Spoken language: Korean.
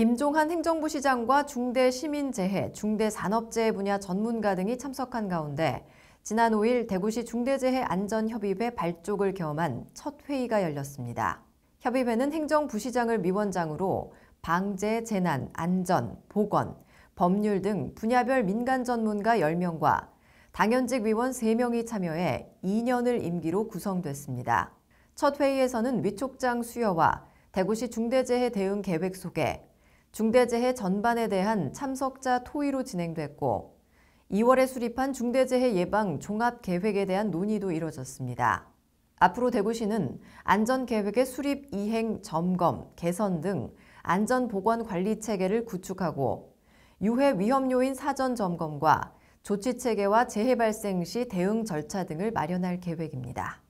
김종한 행정부 시장과 중대 시민재해, 중대산업재해 분야 전문가 등이 참석한 가운데 지난 5일 대구시 중대재해 안전협의회 발족을 겸한 첫 회의가 열렸습니다. 협의회는 행정부시장을 미원장으로 방재, 재난, 안전, 보건, 법률 등 분야별 민간 전문가 10명과 당연직 위원 3명이 참여해 2년을 임기로 구성됐습니다. 첫 회의에서는 위촉장 수여와 대구시 중대재해 대응 계획 속에 중대재해 전반에 대한 참석자 토의로 진행됐고 2월에 수립한 중대재해 예방 종합계획에 대한 논의도 이뤄졌습니다. 앞으로 대구시는 안전계획의 수립, 이행, 점검, 개선 등 안전보건관리체계를 구축하고 유해 위험요인 사전 점검과 조치체계와 재해 발생 시 대응 절차 등을 마련할 계획입니다.